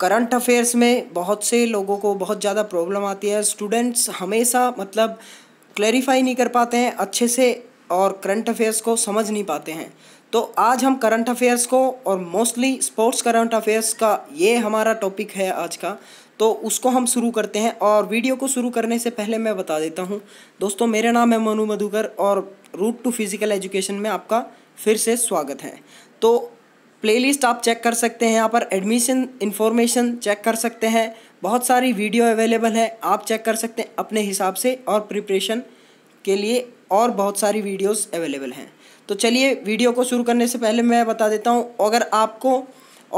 current affairs में बहुत से लोगों को बहुत ज़्यादा प्रॉब्लम आती है स्टूडेंट्स हमेशा मतलब क्लैरिफाई नहीं कर पाते हैं अच्छे से और करंट अफेयर्स को समझ नहीं पाते हैं तो आज हम करंट अफेयर्स को और मोस्टली स्पोर्ट्स करंट अफेयर्स का ये हमारा टॉपिक है आज का तो उसको हम शुरू करते हैं और वीडियो को शुरू करने से पहले मैं बता देता हूँ दोस्तों मेरा नाम है मनु मधुकर और रूट टू फिज़िकल एजुकेशन में आपका फिर से स्वागत है तो प्लेलिस्ट आप चेक कर सकते हैं यहाँ पर एडमिशन इन्फॉर्मेशन चेक कर सकते हैं बहुत सारी वीडियो अवेलेबल है आप चेक कर सकते हैं अपने हिसाब से और प्रिपरेशन के लिए और बहुत सारी वीडियोस अवेलेबल हैं तो चलिए वीडियो को शुरू करने से पहले मैं बता देता हूँ अगर आपको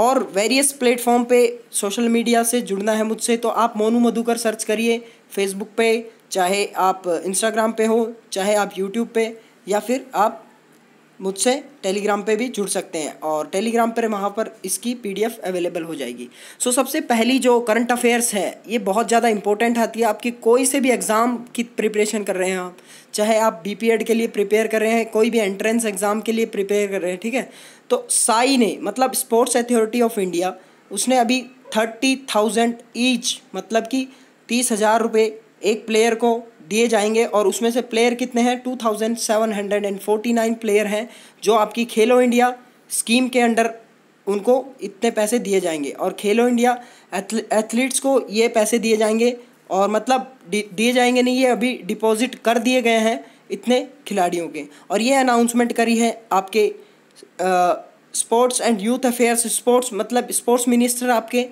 और वेरियस प्लेटफॉर्म पे सोशल मीडिया से जुड़ना है मुझसे तो आप मोनू मधुकर सर्च करिए फेसबुक पे चाहे आप इंस्टाग्राम पे हो चाहे आप यूट्यूब पे या फिर आप मुझसे टेलीग्राम पे भी जुड़ सकते हैं और टेलीग्राम पर वहाँ पर इसकी पीडीएफ अवेलेबल हो जाएगी सो so, सबसे पहली जो करंट अफेयर्स है ये बहुत ज़्यादा इंपॉर्टेंट आती है आपकी कोई से भी एग्ज़ाम की प्रिपरेशन कर रहे हैं आप चाहे आप बी के लिए प्रिपेयर कर रहे हैं कोई भी एंट्रेंस एग्ज़ाम के लिए प्रिपेयर कर रहे हैं ठीक है तो साई ने मतलब स्पोर्ट्स अथॉरिटी ऑफ इंडिया उसने अभी थर्टी थाउजेंड ईच मतलब कि तीस हज़ार रुपये एक प्लेयर को दिए जाएंगे और उसमें से प्लेयर कितने हैं two thousand seven hundred and forty nine player हैं जो आपकी खेलो इंडिया स्कीम के अंडर उनको इतने पैसे दिए जाएंगे और खेलो इंडिया एथलीट्स को ये पैसे दिए जाएंगे और मतलब दिए जाएंगे नहीं ये अभी डिपॉजिट कर दिए गए हैं इतने खिलाड़ियों के और ये अनाउंसमेंट करी है आपके sports and youth affairs sports मतलब स्पोर्ट्स मिनिस्टर आपके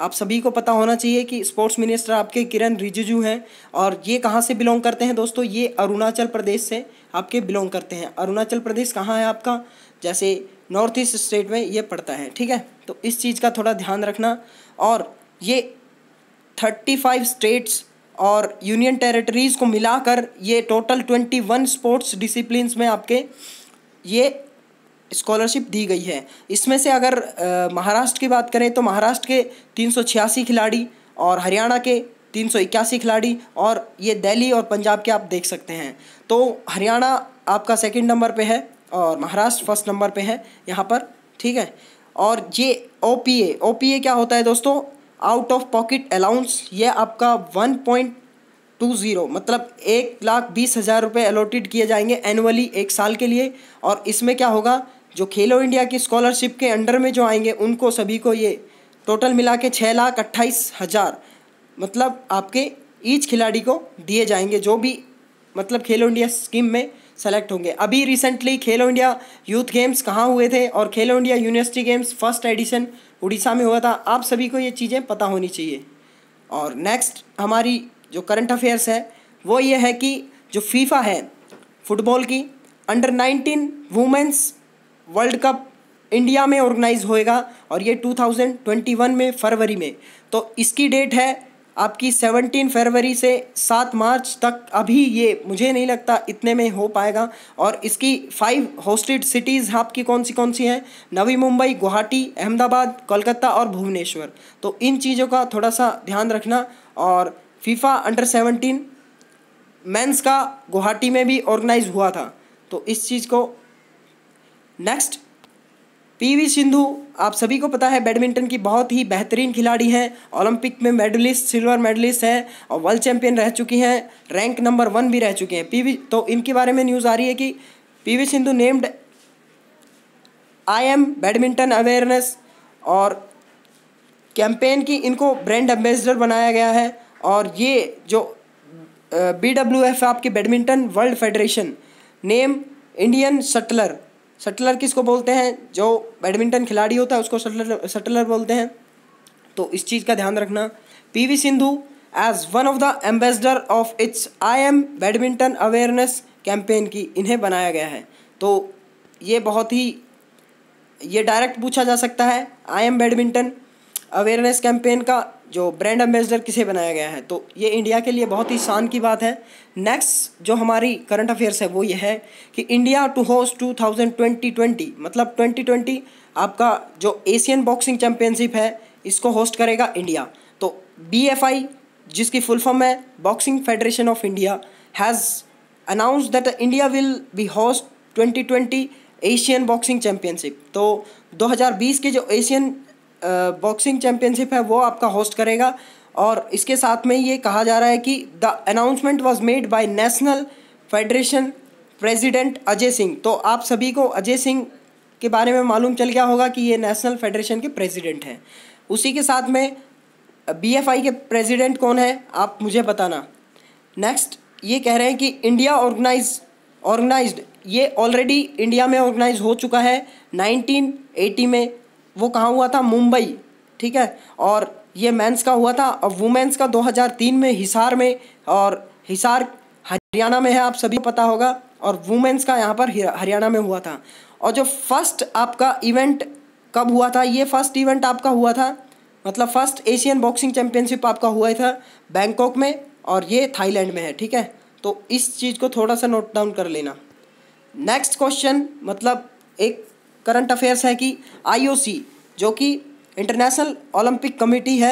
आप सभी को पता होना चाहिए कि स्पोर्ट्स मिनिस्टर आपके किरण रिजिजू हैं और ये कहाँ से बिलोंग करते हैं दोस्तों ये अरुणाचल प्रदेश से आपके बिलोंग करते हैं अरुणाचल प्रदेश कहाँ है आपका जैसे नॉर्थ ईस्ट स्टेट में ये पड़ता है ठीक है तो इस चीज़ का थोड़ा ध्यान रखना और ये थर्टी फाइव स्टेट्स और यूनियन टेरिटरीज़ को मिलाकर ये total twenty one sports discipline में आपके ये स्कॉलरशिप दी गई है इसमें से अगर महाराष्ट्र की बात करें तो महाराष्ट्र के तीन खिलाड़ी और हरियाणा के तीन खिलाड़ी और ये दिल्ली और पंजाब के आप देख सकते हैं तो हरियाणा आपका सेकंड नंबर पे है और महाराष्ट्र फर्स्ट नंबर पे है यहाँ पर ठीक है और ये O P A O P A क्या होता है दोस्तों आउट ऑफ पॉकेट अलाउंस ये आपका वन पॉइंट टू ज़ीरो मतलब एक लाख बीस हज़ार रुपये अलॉटेड किए जाएंगे एनुअली एक साल के लिए और इसमें क्या होगा जो खेलो इंडिया की स्कॉलरशिप के अंडर में जो आएंगे उनको सभी को ये टोटल मिला के छः लाख अट्ठाईस हज़ार मतलब आपके ईच खिलाड़ी को दिए जाएंगे जो भी मतलब खेलो इंडिया स्कीम में सेलेक्ट होंगे अभी रिसेंटली खेलो इंडिया यूथ गेम्स कहाँ हुए थे और Khelo India university games first edition Orissa में हुआ था आप सभी को ये चीज़ें पता होनी चाहिए और नेक्स्ट हमारी जो करंट अफेयर्स है वो ये है कि जो फीफा है फुटबॉल की under nineteen women's world cup India में ऑर्गेनाइज होएगा और ये 2021 में फरवरी में तो इसकी डेट है आपकी 17 फरवरी से 7 मार्च तक अभी ये मुझे नहीं लगता इतने में हो पाएगा और इसकी फाइव होस्टेड सिटीज़ आपकी कौन सी कौन सी हैं नवी मुंबई गुवाहाटी अहमदाबाद कोलकाता और भुवनेश्वर तो इन चीज़ों का थोड़ा सा ध्यान रखना और फीफा अंडर सेवनटीन मेंस का गुवाहाटी में भी ऑर्गेनाइज हुआ था तो इस चीज़ को नेक्स्ट पीवी सिंधु आप सभी को पता है बैडमिंटन की बहुत ही बेहतरीन खिलाड़ी हैं ओलंपिक में मेडलिस्ट सिल्वर मेडलिस्ट हैं और वर्ल्ड चैंपियन रह चुकी हैं रैंक नंबर वन भी रह चुके हैं पीवी तो इनके बारे में न्यूज़ आ रही है कि PV Sindhu named I am badminton awareness और कैंपेन की इनको ब्रांड एम्बेसडर बनाया गया है और ये जो बी डब्ल्यू एफ आपके badminton world federation name Indian shuttler shuttler किसको बोलते हैं जो बैडमिंटन खिलाड़ी होता है उसको शटलर शटलर बोलते हैं तो इस चीज़ का ध्यान रखना PV Sindhu as one of the ambassador of its I am badminton awareness campaign की इन्हें बनाया गया है तो ये बहुत ही ये डायरेक्ट पूछा जा सकता है I am badminton awareness campaign का जो ब्रांड एम्बेसडर किसे बनाया गया है तो ये इंडिया के लिए बहुत ही शान की बात है नेक्स्ट जो हमारी करंट अफेयर्स है वो ये है कि India to host two thousand twenty twenty मतलब ट्वेंटी ट्वेंटी आपका जो एशियन बॉक्सिंग चैम्पियनशिप है इसको होस्ट करेगा इंडिया तो बी एफ आई जिसकी फुल फॉर्म है boxing federation of India has announce that India will be host twenty twenty Asian boxing championship तो 2020 के जो एशियन बॉक्सिंग चैम्पियनशिप है वो आपका होस्ट करेगा और इसके साथ में ये कहा जा रहा है कि the announcement was made by national federation president Ajay Singh तो आप सभी को अजय सिंह के बारे में मालूम चल गया होगा कि ये नेशनल फेडरेशन के प्रेसिडेंट हैं उसी के साथ में बीएफआई के प्रेसिडेंट कौन है आप मुझे बताना नेक्स्ट ये कह रहे हैं कि इंडिया ऑर्गेनाइज ऑर्गेनाइज्ड ये ऑलरेडी इंडिया में ऑर्गेनाइज हो चुका है 1980 में वो कहाँ हुआ था मुंबई ठीक है और ये मेंस का हुआ था और वुमेंस का 2003 में हिसार में और हिसार हरियाणा में है आप सभी पता होगा और वुमेंस का यहाँ पर हरियाणा में हुआ था और जो फर्स्ट आपका इवेंट कब हुआ था ये फर्स्ट इवेंट आपका हुआ था मतलब फर्स्ट एशियन बॉक्सिंग चैम्पियनशिप आपका हुआ था बैंकॉक में और ये थाईलैंड में है ठीक है तो इस चीज़ को थोड़ा सा नोट डाउन कर लेना नेक्स्ट क्वेश्चन मतलब एक करंट अफेयर्स है कि आईओसी जो कि इंटरनेशनल ओलंपिक कमेटी है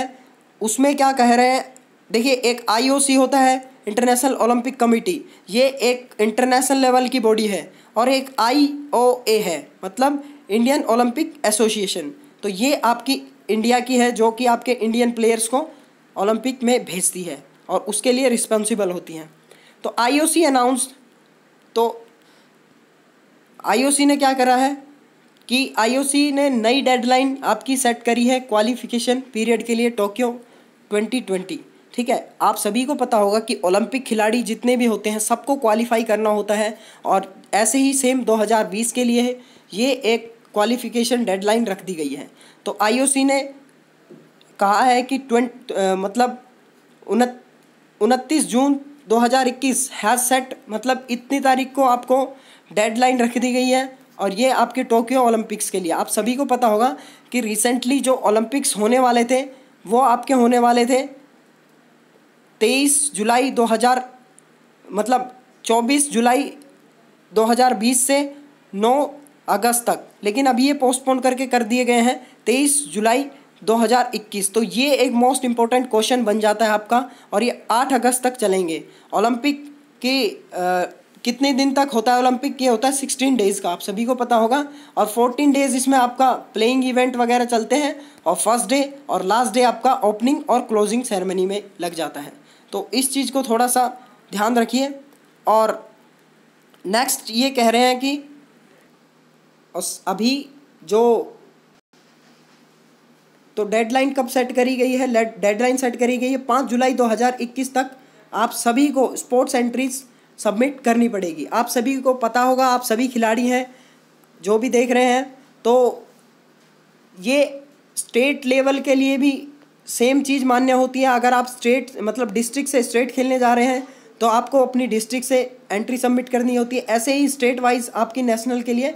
उसमें क्या कह रहे हैं देखिए एक आईओसी होता है इंटरनेशनल ओलंपिक कमेटी ये एक इंटरनेशनल लेवल की बॉडी है और एक आईओए है मतलब इंडियन ओलंपिक एसोसिएशन तो ये आपकी इंडिया की है जो कि आपके इंडियन प्लेयर्स को ओलंपिक में भेजती है और उसके लिए रिस्पॉन्सिबल होती हैं तो आईओसी अनाउंस तो आईओसी ने क्या करा है कि आईओसी ने नई डेडलाइन आपकी सेट करी है क्वालिफिकेशन पीरियड के लिए टोक्यो 2020 ठीक है आप सभी को पता होगा कि ओलंपिक खिलाड़ी जितने भी होते हैं सबको क्वालिफाई करना होता है और ऐसे ही सेम 2020 के लिए ये एक क्वालिफिकेशन डेडलाइन रख दी गई है तो आईओसी ने कहा है कि ट्वेंट मतलब उनतीस जून 2021 हैज़ सेट मतलब इतनी तारीख को आपको डेडलाइन रख दी गई है और ये आपके टोक्यो ओलंपिक्स के लिए आप सभी को पता होगा कि रिसेंटली जो ओलंपिक्स होने वाले थे वो आपके होने वाले थे तेईस जुलाई दो हज़ार मतलब चौबीस जुलाई दो हज़ार बीस से नौ अगस्त तक लेकिन अभी ये पोस्टपोन करके कर दिए गए हैं तेईस जुलाई 2021 तो ये एक मोस्ट इम्पॉर्टेंट क्वेश्चन बन जाता है आपका और ये 8 अगस्त तक चलेंगे ओलंपिक की कितने दिन तक होता है ओलंपिक ये होता है सिक्सटीन डेज़ का आप सभी को पता होगा और फोर्टीन डेज इसमें आपका प्लेइंग इवेंट वगैरह चलते हैं और फर्स्ट डे और लास्ट डे आपका ओपनिंग और क्लोजिंग सेरेमनी में लग जाता है तो इस चीज़ को थोड़ा सा ध्यान रखिए और नेक्स्ट ये कह रहे हैं कि अभी जो तो डेडलाइन कब सेट करी गई है डेडलाइन सेट करी गई है पाँच जुलाई 2021 तक आप सभी को स्पोर्ट्स एंट्रीज़ सबमिट करनी पड़ेगी आप सभी को पता होगा आप सभी खिलाड़ी हैं जो भी देख रहे हैं तो ये स्टेट लेवल के लिए भी सेम चीज़ मान्य होती है अगर आप स्टेट मतलब डिस्ट्रिक्ट से स्टेट खेलने जा रहे हैं तो आपको अपनी डिस्ट्रिक्ट से एंट्री सबमिट करनी होती है ऐसे ही स्टेट वाइज आपकी नेशनल के लिए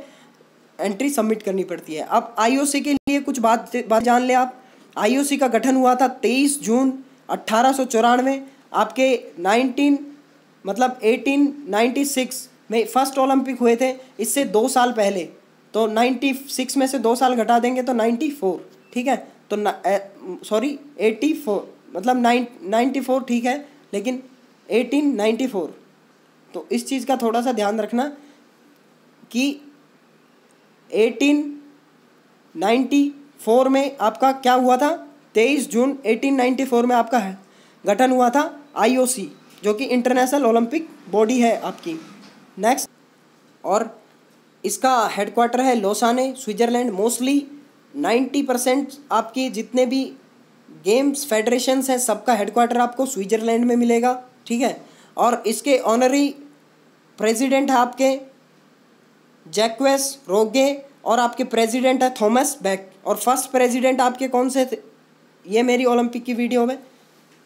एंट्री सबमिट करनी पड़ती है अब आईओसी के लिए कुछ बात बात जान ले आप आईओसी का गठन हुआ था तेईस जून अट्ठारह आपके नाइनटीन मतलब 1896 में फर्स्ट ओलंपिक हुए थे इससे दो साल पहले तो 96 में से दो साल घटा देंगे तो 94 ठीक है तो सॉरी 84 मतलब नाइन 94 ठीक है लेकिन 1894 तो इस चीज़ का थोड़ा सा ध्यान रखना कि 1894 में आपका क्या हुआ था 23 जून 1894 में आपका है गठन हुआ था आईओसी जो कि इंटरनेशनल ओलंपिक बॉडी है आपकी नेक्स्ट और इसका हेडक्वार्टर है Lausanne Switzerland mostly ninety percent आपके जितने भी गेम्स फेडरेशंस हैं सबका हेडक्वार्टर आपको स्विट्ज़रलैंड में मिलेगा ठीक है और इसके ऑनरी प्रेसिडेंट है आपके जैक्वेस रोगे और आपके प्रेसिडेंट है थॉमस बैक और फर्स्ट प्रेसिडेंट आपके कौन से थे ये मेरी ओलंपिक की वीडियो में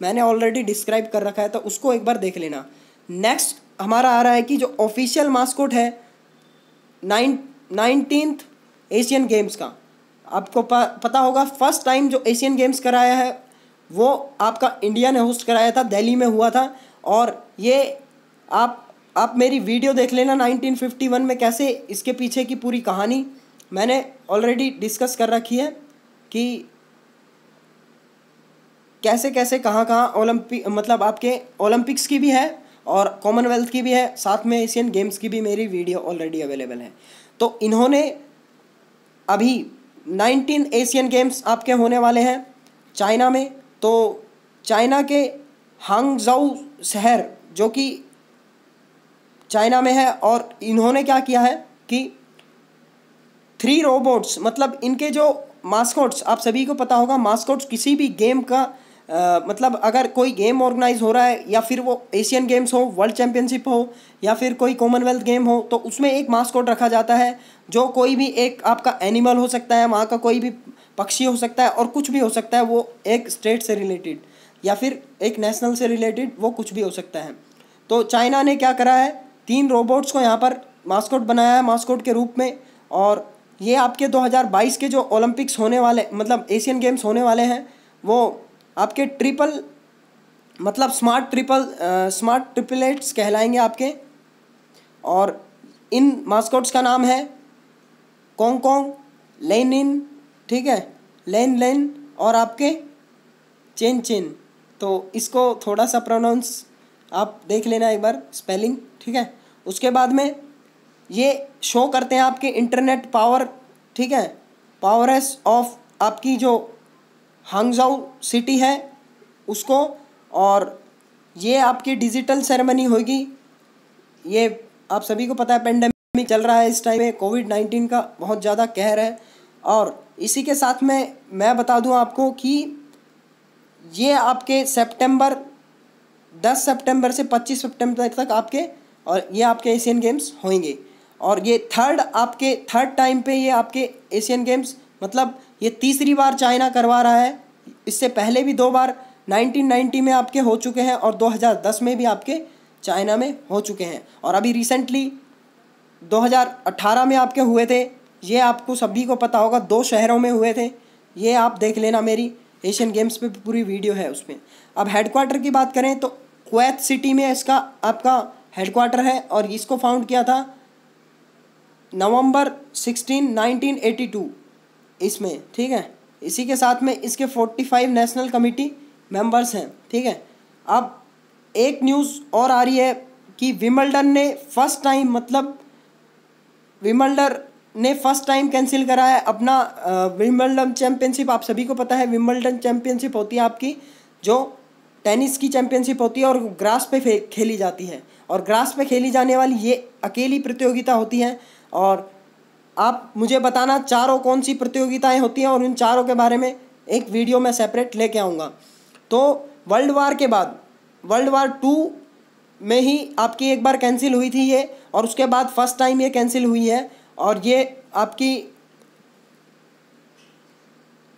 मैंने ऑलरेडी डिस्क्राइब कर रखा है तो उसको एक बार देख लेना नेक्स्ट हमारा आ रहा है कि जो ऑफिशियल मास्कोट है नाइन नाइनटीन एशियन गेम्स का आपको पता होगा फर्स्ट टाइम जो एशियन गेम्स कराया है वो आपका इंडिया ने होस्ट कराया था दिल्ली में हुआ था और ये आप आप मेरी वीडियो देख लेना 1951 में कैसे इसके पीछे की पूरी कहानी मैंने ऑलरेडी डिस्कस कर रखी है कि कैसे कैसे कहाँ कहाँ ओलंपिक मतलब आपके ओलंपिक्स की भी है और कॉमनवेल्थ की भी है साथ में एशियन गेम्स की भी मेरी वीडियो ऑलरेडी अवेलेबल है तो इन्होंने अभी नाइनटीन एशियन गेम्स आपके होने वाले हैं चाइना में तो चाइना के हांगजाऊ शहर जो कि चाइना में है और इन्होंने क्या किया है कि थ्री रोबोट्स मतलब इनके जो मास्कोट्स आप सभी को पता होगा मास्कोट्स किसी भी गेम का आ, मतलब अगर कोई गेम ऑर्गेनाइज हो रहा है या फिर वो एशियन गेम्स हो वर्ल्ड चैम्पियनशिप हो या फिर कोई कॉमनवेल्थ गेम हो तो उसमें एक मास्कोट रखा जाता है जो कोई भी एक आपका एनिमल हो सकता है वहाँ का कोई भी पक्षी हो सकता है और कुछ भी हो सकता है वो एक स्टेट से रिलेटेड या फिर एक नेशनल से रिलेटेड वो कुछ भी हो सकता है तो चाइना ने क्या करा है तीन रोबोट्स को यहाँ पर मास्कोट बनाया है मास्कोट के रूप में और ये आपके 2022 के जो ओलंपिक्स होने वाले मतलब एशियन गेम्स होने वाले हैं वो आपके ट्रिपल मतलब स्मार्ट ट्रिपल स्मार्ट ट्रिपलेट्स कहलाएंगे आपके और इन मास्कोट्स का नाम है कॉन्ग कॉन्ग लेन इन ठीक है लेन लेन और आपके चेन चेन तो इसको थोड़ा सा प्रोनाउंस आप देख लेना एक बार स्पेलिंग ठीक है उसके बाद में ये शो करते हैं आपके इंटरनेट पावर ठीक है पावर ऑफ आपकी जो हंगजाऊ सिटी है उसको और ये आपकी डिजिटल सेरेमनी होगी ये आप सभी को पता है पेंडेमिक चल रहा है इस टाइम में कोविड नाइन्टीन का बहुत ज़्यादा कहर है और इसी के साथ में मैं बता दूं आपको कि ये आपके सितंबर 10 सितंबर से 25 सितंबर तक आपके और ये आपके एशियन गेम्स होंगे और ये थर्ड आपके थर्ड टाइम पे ये आपके एशियन गेम्स मतलब ये तीसरी बार चाइना करवा रहा है इससे पहले भी दो बार 1990 में आपके हो चुके हैं और 2010 में भी आपके चाइना में हो चुके हैं और अभी रिसेंटली 2018 में आपके हुए थे ये आपको सभी को पता होगा दो शहरों में हुए थे ये आप देख लेना मेरी एशियन गेम्स पे पूरी वीडियो है उसमें अब हेडक्वार्टर की बात करें तो क्वैत सिटी में इसका आपका हेडक्वार्टर है और इसको फाउंड किया था नवंबर एटी टू इसमें ठीक है इसी के साथ में इसके forty five national committee members हैं ठीक है अब एक न्यूज़ और आ रही है कि विमल्डन ने फर्स्ट टाइम मतलब विमल्डर ने फर्स्ट टाइम कैंसिल करा है अपना विम्बल्डन चैम्पियनशिप आप सभी को पता है विम्बल्डन चैम्पियनशिप होती है आपकी जो टेनिस की चैम्पियनशिप होती है और ग्रास पे खेली जाती है और ग्रास पे खेली जाने वाली ये अकेली प्रतियोगिता होती है और आप मुझे बताना चारों कौन सी प्रतियोगिताएं होती हैं और उन चारों के बारे में एक वीडियो मैं सेपरेट लेके आऊँगा तो वर्ल्ड वार के बाद वर्ल्ड वार टू में ही आपकी एक बार कैंसिल हुई थी ये और उसके बाद फर्स्ट टाइम ये कैंसिल हुई है और ये आपकी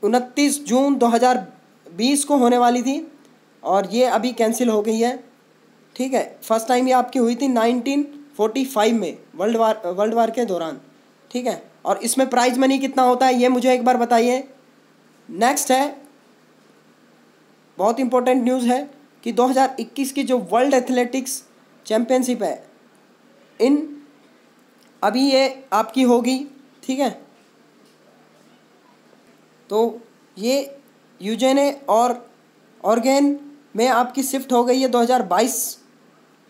उनतीस जून 2020 को होने वाली थी और ये अभी कैंसिल हो गई है ठीक है फर्स्ट टाइम ये आपकी हुई थी 1945 में वर्ल्ड वार वर्ल्ड वार के दौरान ठीक है और इसमें प्राइज मनी कितना होता है ये मुझे एक बार बताइए नेक्स्ट है बहुत इंपॉर्टेंट न्यूज़ है कि 2021 की जो वर्ल्ड एथलेटिक्स चैम्पियनशिप है इन अभी ये आपकी होगी ठीक है तो ये यूजेने और ऑर्गेन में आपकी शिफ्ट हो गई है 2022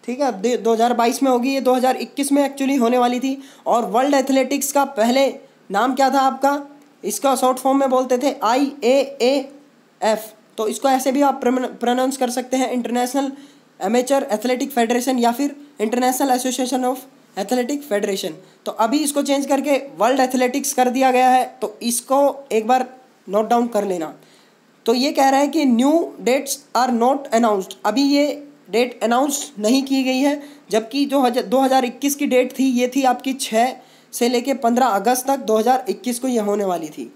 ठीक है दो हज़ार बाईस में होगी ये दो हज़ार इक्कीस में एक्चुअली होने वाली थी और वर्ल्ड एथलेटिक्स का पहले नाम क्या था आपका इसका शॉर्ट फॉर्म में बोलते थे आई ए ए एफ तो इसको ऐसे भी आप प्रोनाउंस कर सकते हैं इंटरनेशनल एमेचर एथलेटिक फेडरेशन या फिर international association of athletic federation तो अभी इसको चेंज करके वर्ल्ड एथलेटिक्स कर दिया गया है तो इसको एक बार नोट डाउन कर लेना तो ये कह रहा है कि new dates are not announced अभी ये डेट अनाउंस नहीं की गई है जबकि जो हज़ार दो हज़ार इक्कीस की डेट थी ये थी आपकी छः से लेके पंद्रह अगस्त तक दो हज़ार इक्कीस को यह होने वाली थी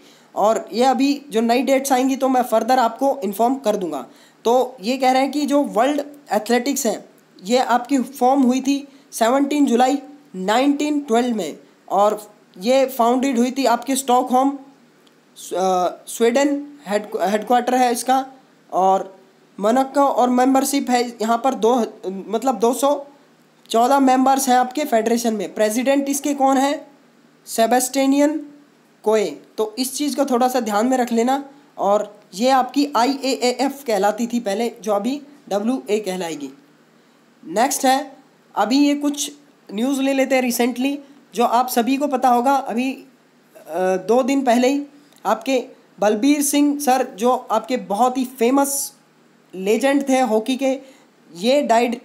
और ये अभी जो नई डेट्स आएंगी तो मैं फर्दर आपको इन्फॉर्म कर दूंगा तो ये कह रहे हैं कि जो वर्ल्ड एथलेटिक्स हैं ये आपकी फॉर्म हुई थी सेवनटीन जुलाई नाइनटीन ट्वेल्व में और ये फाउंडेड हुई थी आपके होम स्वीडन हेड हेडक्वार्टर है इसका और मनक्का और मेंबरशिप है यहाँ पर दो मतलब दो सौ चौदह मेंबर्स हैं आपके फेडरेशन में प्रेसिडेंट इसके कौन है सेबेस्टेनियन कोए तो इस चीज़ को थोड़ा सा ध्यान में रख लेना और ये आपकी आई ए ए एफ कहलाती थी पहले जो अभी डब्ल्यू ए कहलाएगी नेक्स्ट है अभी ये कुछ न्यूज़ ले लेते हैं रिसेंटली जो आप सभी को पता होगा अभी दो दिन पहले ही आपके बलबीर सिंह सर जो आपके बहुत ही फेमस लेजेंड थे हॉकी के ये डाइड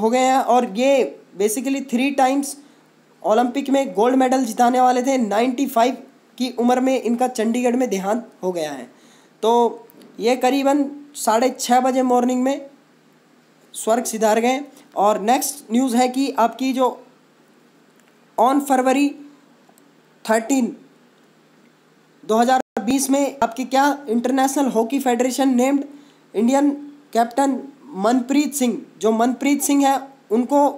हो गए हैं और ये बेसिकली थ्री टाइम्स ओलंपिक में गोल्ड मेडल जिताने वाले थे नाइन्टी फाइव की उम्र में इनका चंडीगढ़ में देहांत हो गया है तो ये करीबन साढ़े छः बजे मॉर्निंग में स्वर्ग सिधार गए और नेक्स्ट न्यूज़ है कि आपकी जो ऑन फरवरी थर्टीन 2020 में आपकी क्या international hockey federation named Indian captain Manpreet Singh जो मनप्रीत सिंह है उनको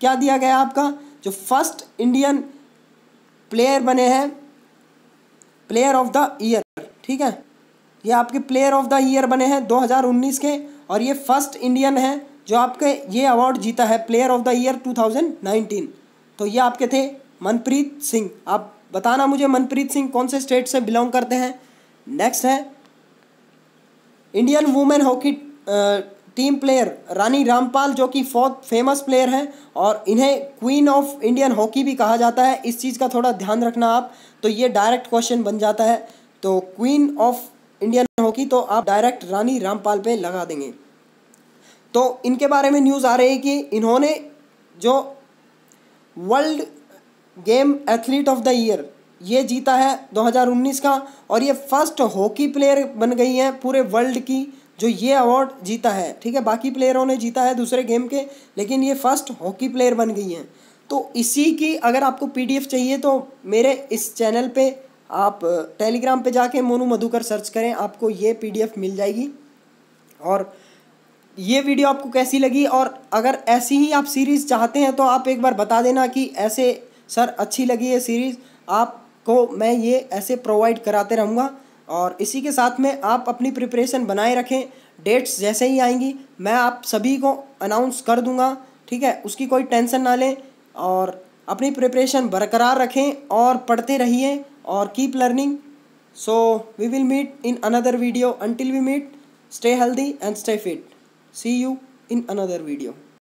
क्या दिया गया आपका जो फर्स्ट इंडियन प्लेयर बने हैं प्लेयर ऑफ द ईयर ठीक है ये आपके प्लेयर ऑफ द ईयर बने हैं 2019 के और ये फर्स्ट इंडियन है जो आपके ये अवार्ड जीता है प्लेयर ऑफ द ईयर 2019 तो ये आपके थे मनप्रीत सिंह आप बताना मुझे मनप्रीत सिंह कौन से स्टेट से बिलोंग करते हैं नेक्स्ट है Indian women hockey team player Rani Rampal जो कि बहुत फेमस प्लेयर हैं और इन्हें क्वीन ऑफ इंडियन हॉकी भी कहा जाता है इस चीज़ का थोड़ा ध्यान रखना आप तो ये डायरेक्ट क्वेश्चन बन जाता है तो क्वीन ऑफ इंडियन हॉकी तो आप डायरेक्ट रानी रामपाल पे लगा देंगे तो इनके बारे में न्यूज़ आ रही है कि इन्होंने जो world game athlete of the year ये जीता है 2019 का और ये फर्स्ट हॉकी प्लेयर बन गई हैं पूरे वर्ल्ड की जो ये अवार्ड जीता है ठीक है बाकी प्लेयरों ने जीता है दूसरे गेम के लेकिन ये फर्स्ट हॉकी प्लेयर बन गई हैं तो इसी की अगर आपको पीडीएफ चाहिए तो मेरे इस चैनल पे आप टेलीग्राम पे जाके मोनू मधुकर सर्च करें आपको ये पीडीएफ मिल जाएगी और ये वीडियो आपको कैसी लगी और अगर ऐसी ही आप सीरीज़ चाहते हैं तो आप एक बार बता देना कि ऐसे सर अच्छी लगी है सीरीज़ आप को मैं ये ऐसे प्रोवाइड कराते रहूँगा और इसी के साथ में आप अपनी प्रिपरेशन बनाए रखें डेट्स जैसे ही आएंगी मैं आप सभी को अनाउंस कर दूँगा ठीक है उसकी कोई टेंशन ना लें और अपनी प्रिपरेशन बरकरार रखें और पढ़ते रहिए और keep learning so we will meet in another video until we meet stay healthy and stay fit see you in another video